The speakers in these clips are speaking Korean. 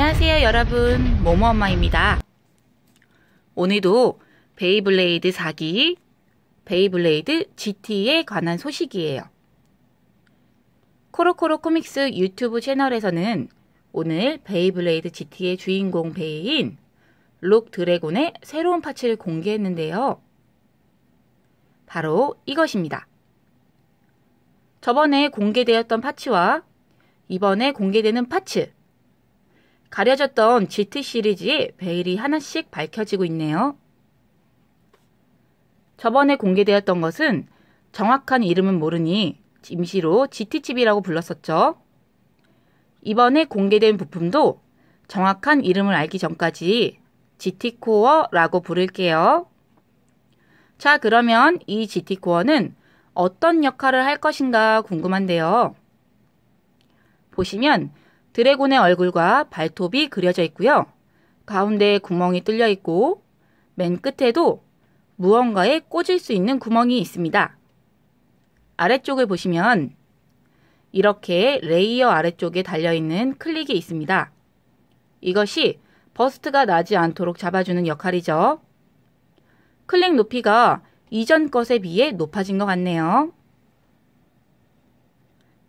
안녕하세요 여러분 모모엄마입니다 오늘도 베이블레이드 4기 베이블레이드 GT에 관한 소식이에요 코로코로 코믹스 유튜브 채널에서는 오늘 베이블레이드 GT의 주인공 베이인 록 드래곤의 새로운 파츠를 공개했는데요 바로 이것입니다 저번에 공개되었던 파츠와 이번에 공개되는 파츠 가려졌던 GT 시리즈의 베일이 하나씩 밝혀지고 있네요. 저번에 공개되었던 것은 정확한 이름은 모르니 임시로 GT칩이라고 불렀었죠. 이번에 공개된 부품도 정확한 이름을 알기 전까지 GT코어라고 부를게요. 자, 그러면 이 GT코어는 어떤 역할을 할 것인가 궁금한데요. 보시면 드래곤의 얼굴과 발톱이 그려져 있고요. 가운데에 구멍이 뚫려 있고 맨 끝에도 무언가에 꽂을 수 있는 구멍이 있습니다. 아래쪽을 보시면 이렇게 레이어 아래쪽에 달려있는 클릭이 있습니다. 이것이 버스트가 나지 않도록 잡아주는 역할이죠. 클릭 높이가 이전 것에 비해 높아진 것 같네요.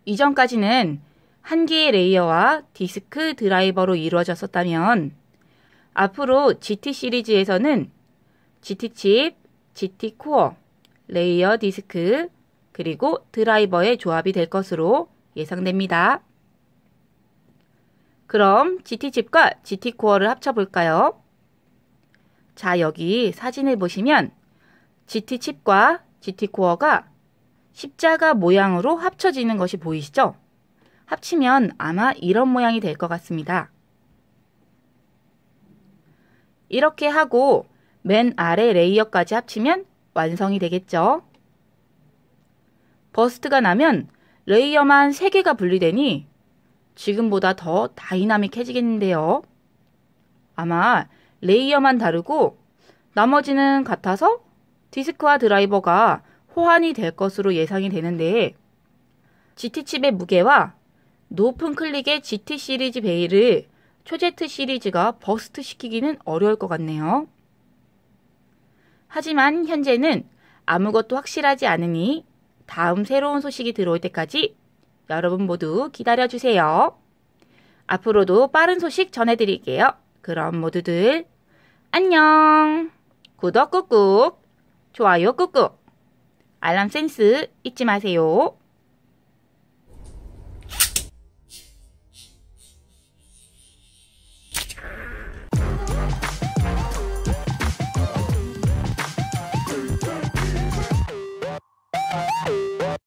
이전까지는 한 개의 레이어와 디스크 드라이버로 이루어졌었다면 앞으로 GT 시리즈에서는 GT 칩, GT 코어, 레이어 디스크, 그리고 드라이버의 조합이 될 것으로 예상됩니다. 그럼 GT 칩과 GT 코어를 합쳐볼까요? 자, 여기 사진을 보시면 GT 칩과 GT 코어가 십자가 모양으로 합쳐지는 것이 보이시죠? 합치면 아마 이런 모양이 될 것 같습니다. 이렇게 하고 맨 아래 레이어까지 합치면 완성이 되겠죠. 버스트가 나면 레이어만 3개가 분리되니 지금보다 더 다이나믹해지겠는데요. 아마 레이어만 다르고 나머지는 같아서 디스크와 드라이버가 호환이 될 것으로 예상이 되는데 GT 칩의 무게와 높은 클릭의 GT 시리즈 베일을 초제트 시리즈가 버스트 시키기는 어려울 것 같네요. 하지만 현재는 아무것도 확실하지 않으니 다음 새로운 소식이 들어올 때까지 여러분 모두 기다려주세요. 앞으로도 빠른 소식 전해드릴게요. 그럼 모두들 안녕! 구독 꾹꾹, 좋아요 꾹꾹, 알람 센스 잊지 마세요.